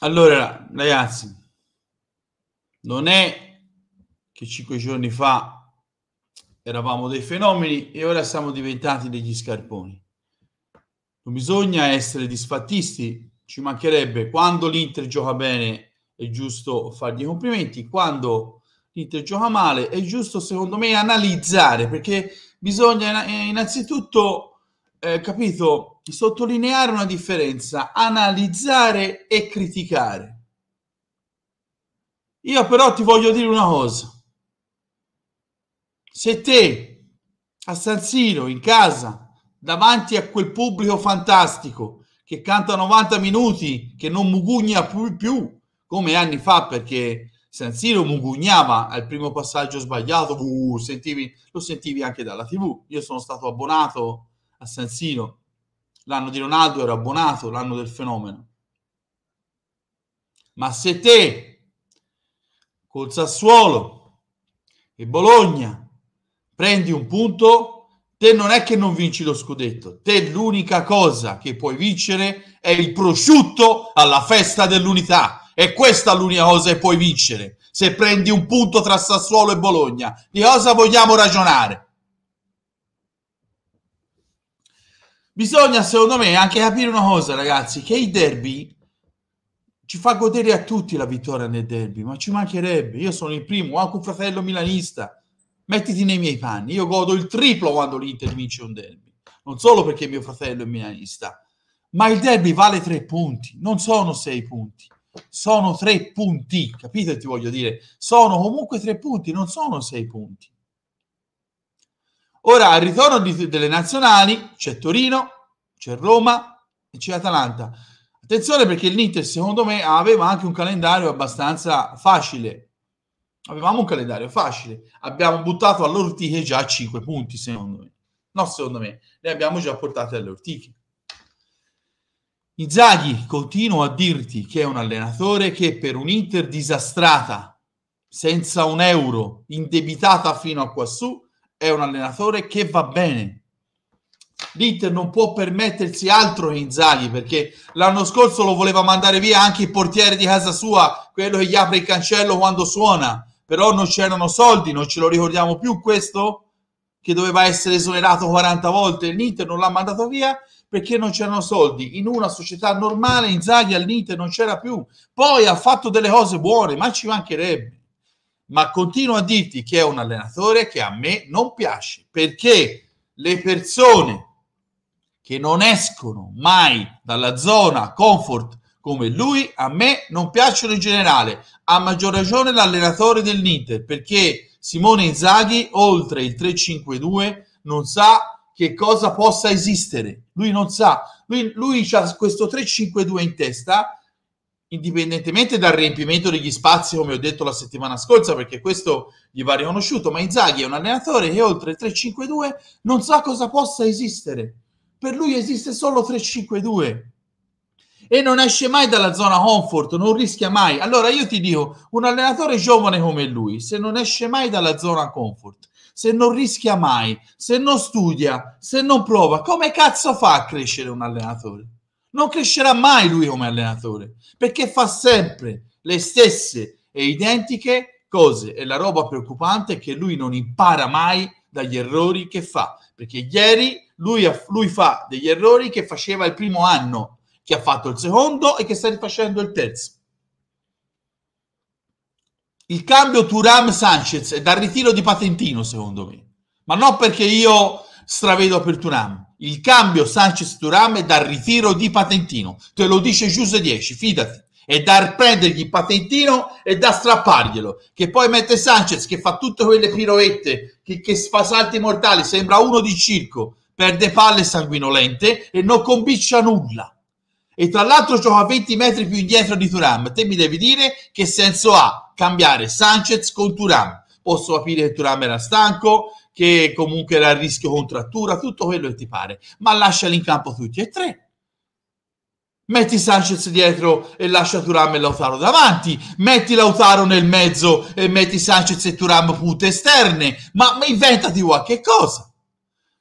Allora, ragazzi, non è che cinque giorni fa eravamo dei fenomeni e ora siamo diventati degli scarponi. Non bisogna essere disfattisti, ci mancherebbe. Quando l'Inter gioca bene è giusto fargli i complimenti, quando l'Inter gioca male è giusto secondo me analizzare, perché bisogna eh, innanzitutto, eh, capito, sottolineare una differenza, analizzare e criticare. Io però ti voglio dire una cosa. Se te a San Siro, in casa, davanti a quel pubblico fantastico che canta 90 minuti, che non mugugna più, più come anni fa perché San Siro mugugnava al primo passaggio sbagliato, uh, sentivi, lo sentivi anche dalla tv. Io sono stato abbonato a San Siro L'anno di Ronaldo era abbonato, l'anno del fenomeno. Ma se te col Sassuolo e Bologna prendi un punto, te non è che non vinci lo scudetto, te l'unica cosa che puoi vincere è il prosciutto alla festa dell'unità. E questa è l'unica cosa che puoi vincere. Se prendi un punto tra Sassuolo e Bologna, di cosa vogliamo ragionare? Bisogna, secondo me, anche capire una cosa, ragazzi, che il derby ci fa godere a tutti la vittoria nel derby, ma ci mancherebbe. Io sono il primo, anche un fratello milanista. Mettiti nei miei panni, io godo il triplo quando l'Inter vince un derby. Non solo perché mio fratello è milanista, ma il derby vale tre punti, non sono sei punti. Sono tre punti, capite? Ti voglio dire, sono comunque tre punti, non sono sei punti. Ora al ritorno di, delle nazionali c'è Torino, c'è Roma e c'è Atalanta. Attenzione perché l'Inter, secondo me aveva anche un calendario abbastanza facile. Avevamo un calendario facile. Abbiamo buttato all'ortiche già 5 punti secondo me. No, secondo me, le abbiamo già portate alle ortiche. Inzaghi, continuo a dirti che è un allenatore che per un Inter disastrata, senza un euro, indebitata fino a quassù, è un allenatore che va bene. L'Inter non può permettersi altro in Zaghi perché l'anno scorso lo voleva mandare via anche il portiere di casa sua, quello che gli apre il cancello quando suona, però non c'erano soldi, non ce lo ricordiamo più questo che doveva essere esonerato 40 volte, l'Inter non l'ha mandato via perché non c'erano soldi. In una società normale Inzaghi all'Inter non c'era più. Poi ha fatto delle cose buone, ma ci mancherebbe ma continuo a dirti che è un allenatore che a me non piace, perché le persone che non escono mai dalla zona comfort come lui, a me non piacciono in generale, a maggior ragione l'allenatore dell'Inter, perché Simone Inzaghi, oltre il 3-5-2, non sa che cosa possa esistere, lui non sa, lui, lui ha questo 3-5-2 in testa indipendentemente dal riempimento degli spazi, come ho detto la settimana scorsa, perché questo gli va riconosciuto, ma Inzaghi è un allenatore che oltre il 3-5-2 non sa cosa possa esistere. Per lui esiste solo 3-5-2 e non esce mai dalla zona comfort, non rischia mai. Allora io ti dico, un allenatore giovane come lui, se non esce mai dalla zona comfort, se non rischia mai, se non studia, se non prova, come cazzo fa a crescere un allenatore? Non crescerà mai lui come allenatore, perché fa sempre le stesse e identiche cose. E la roba preoccupante è che lui non impara mai dagli errori che fa, perché ieri lui, lui fa degli errori che faceva il primo anno, che ha fatto il secondo e che sta rifacendo il terzo. Il cambio Turam-Sanchez è dal ritiro di Patentino, secondo me. Ma non perché io stravedo per Turam. Il cambio Sanchez-Turam è dal ritiro di Patentino. Te lo dice Giuse 10, fidati. È da prendergli Patentino e da strapparglielo. Che poi mette Sanchez che fa tutte quelle piroette, che, che fa salti mortali, sembra uno di circo. Perde palle sanguinolente e non combiccia nulla. E tra l'altro gioca 20 metri più indietro di Turam. Te mi devi dire che senso ha cambiare Sanchez con Turam posso capire che Turam era stanco, che comunque era a rischio contrattura, tutto quello che ti pare, ma lasciali in campo tutti e tre. Metti Sanchez dietro e lascia Turam e Lautaro davanti, metti Lautaro nel mezzo e metti Sanchez e Turam punte esterne, ma, inventati qualche cosa.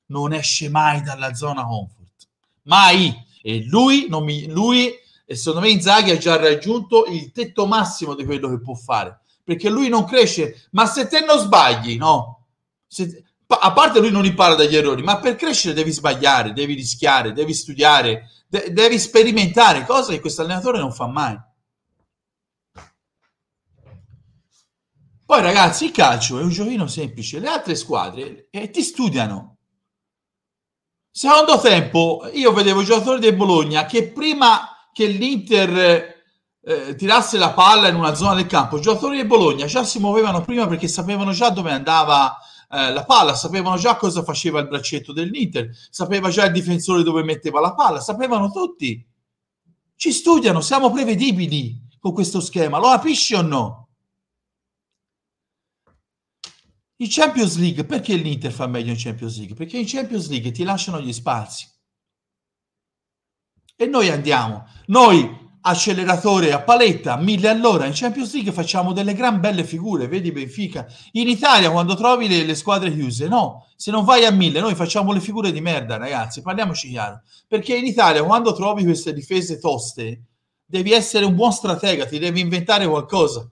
Non esce mai dalla zona comfort, mai. E lui, non mi, lui secondo me Inzaghi ha già raggiunto il tetto massimo di quello che può fare perché lui non cresce. Ma se te non sbagli, no? Se, a parte lui non impara dagli errori, ma per crescere devi sbagliare, devi rischiare, devi studiare, de- devi sperimentare, cosa che questo allenatore non fa mai. Poi ragazzi, il calcio è un giochino semplice, le altre squadre eh, ti studiano. Secondo tempo, io vedevo i giocatori del Bologna che prima che l'Inter eh, tirasse la palla in una zona del campo. I giocatori del Bologna già si muovevano prima perché sapevano già dove andava eh, la palla, sapevano già cosa faceva il braccetto dell'Inter, sapeva già il difensore dove metteva la palla, sapevano tutti. Ci studiano, siamo prevedibili con questo schema, lo capisci o no? In Champions League, perché l'Inter fa meglio in Champions League? Perché in Champions League ti lasciano gli spazi. E noi andiamo, noi acceleratore a paletta, mille all'ora in Champions League facciamo delle gran belle figure, vedi Benfica. In Italia quando trovi le, le squadre chiuse, no, se non vai a mille noi facciamo le figure di merda, ragazzi, parliamoci chiaro, perché in Italia quando trovi queste difese toste, devi essere un buon stratega, ti devi inventare qualcosa.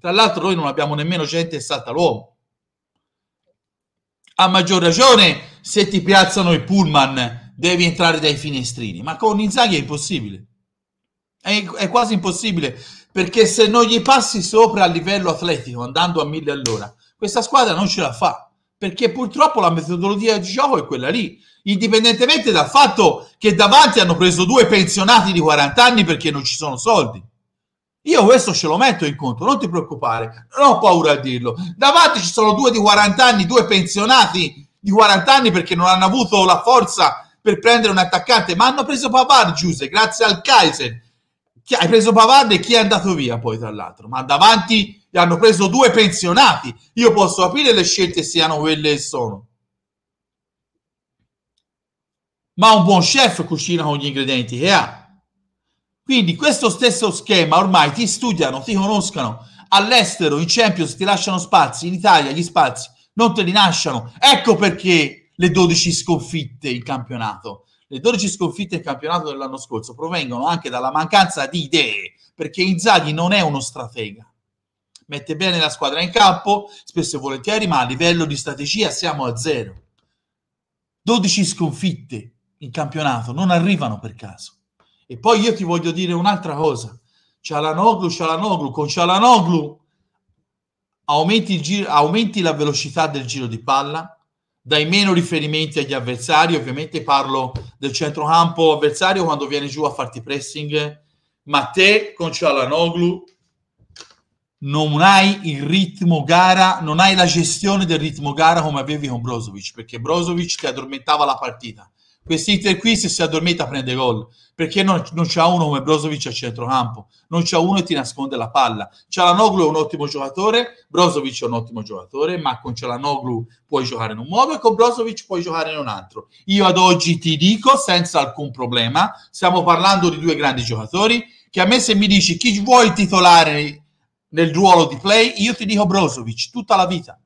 Tra l'altro noi non abbiamo nemmeno gente che salta l'uomo. A maggior ragione se ti piazzano i pullman devi entrare dai finestrini, ma con Inzaghi è impossibile. È, è quasi impossibile, perché se non gli passi sopra a livello atletico, andando a mille all'ora, questa squadra non ce la fa, perché purtroppo la metodologia di gioco è quella lì indipendentemente dal fatto che davanti hanno preso due pensionati di 40 anni perché non ci sono soldi. Io questo ce lo metto in conto, non ti preoccupare, non ho paura a dirlo. Davanti ci sono due di 40 anni, due pensionati di 40 anni perché non hanno avuto la forza per prendere un attaccante, ma hanno preso Papà Giuse, grazie al Kaiser, chi, hai preso Pavard e chi è andato via poi tra l'altro, ma davanti gli hanno preso due pensionati, io posso capire le scelte siano quelle che sono. Ma un buon chef cucina con gli ingredienti che ha. Quindi questo stesso schema ormai ti studiano, ti conoscano. All'estero in Champions ti lasciano spazi, in Italia gli spazi non te li lasciano. Ecco perché le 12 sconfitte in campionato. Le 12 sconfitte in campionato dell'anno scorso provengono anche dalla mancanza di idee, perché Inzaghi non è uno stratega. Mette bene la squadra in campo, spesso e volentieri, ma a livello di strategia siamo a zero. 12 sconfitte in campionato non arrivano per caso. E poi io ti voglio dire un'altra cosa. Cialanoglu, Cialanoglu, con Cialanoglu aumenti, giro, aumenti la velocità del giro di palla, dai meno riferimenti agli avversari, ovviamente parlo del centrocampo avversario quando viene giù a farti pressing, ma te con Cialanoglu non hai il ritmo gara, non hai la gestione del ritmo gara come avevi con Brozovic, perché Brozovic ti addormentava la partita. Quest'Inter qui se si addormenta prende gol, perché non, non c'ha uno come Brozovic a centrocampo, non c'ha uno e ti nasconde la palla. Cialanoglu è un ottimo giocatore, Brozovic è un ottimo giocatore, ma con Cialanoglu puoi giocare in un modo e con Brozovic puoi giocare in un altro. Io ad oggi ti dico senza alcun problema, stiamo parlando di due grandi giocatori, che a me se mi dici chi vuoi titolare nel ruolo di play, io ti dico Brozovic tutta la vita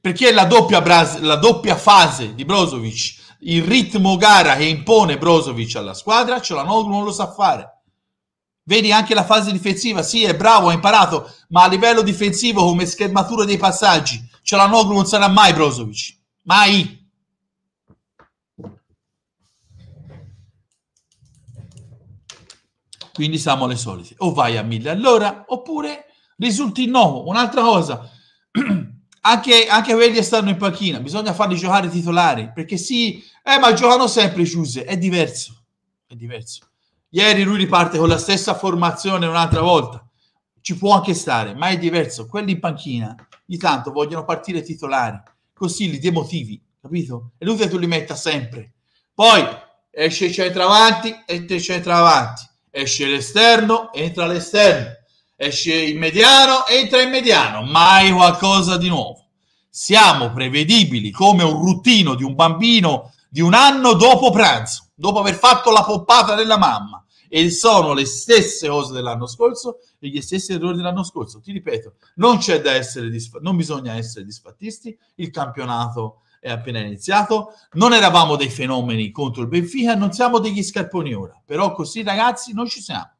perché la doppia, bras- la doppia fase di Brozovic, il ritmo gara che impone Brozovic alla squadra, ce la Noglu non lo sa fare. Vedi anche la fase difensiva, sì è bravo, ha imparato, ma a livello difensivo come schermatura dei passaggi, ce la Noglu non sarà mai Brozovic, mai. Quindi siamo le solite, o vai a mille all'ora oppure risulti innovo. Un'altra cosa, anche, anche quelli che stanno in panchina, bisogna farli giocare titolari, perché sì, eh, ma giocano sempre Giuse, è diverso, è diverso. Ieri lui riparte con la stessa formazione un'altra volta, ci può anche stare, ma è diverso. Quelli in panchina, di tanto, vogliono partire titolari, così li demotivi, capito? E lui che tu li metta sempre. Poi esce il avanti, entra il avanti, esce l'esterno, entra l'esterno esce in mediano, entra in mediano, mai qualcosa di nuovo. Siamo prevedibili come un routine di un bambino di un anno dopo pranzo, dopo aver fatto la poppata della mamma. E sono le stesse cose dell'anno scorso e gli stessi errori dell'anno scorso. Ti ripeto, non c'è da essere disf- non bisogna essere disfattisti, il campionato è appena iniziato, non eravamo dei fenomeni contro il Benfica, non siamo degli scarponi ora, però così ragazzi non ci siamo.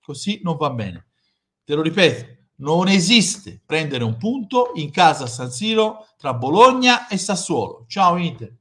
Così non va bene te lo ripeto, non esiste prendere un punto in casa San Siro tra Bologna e Sassuolo. Ciao Inter.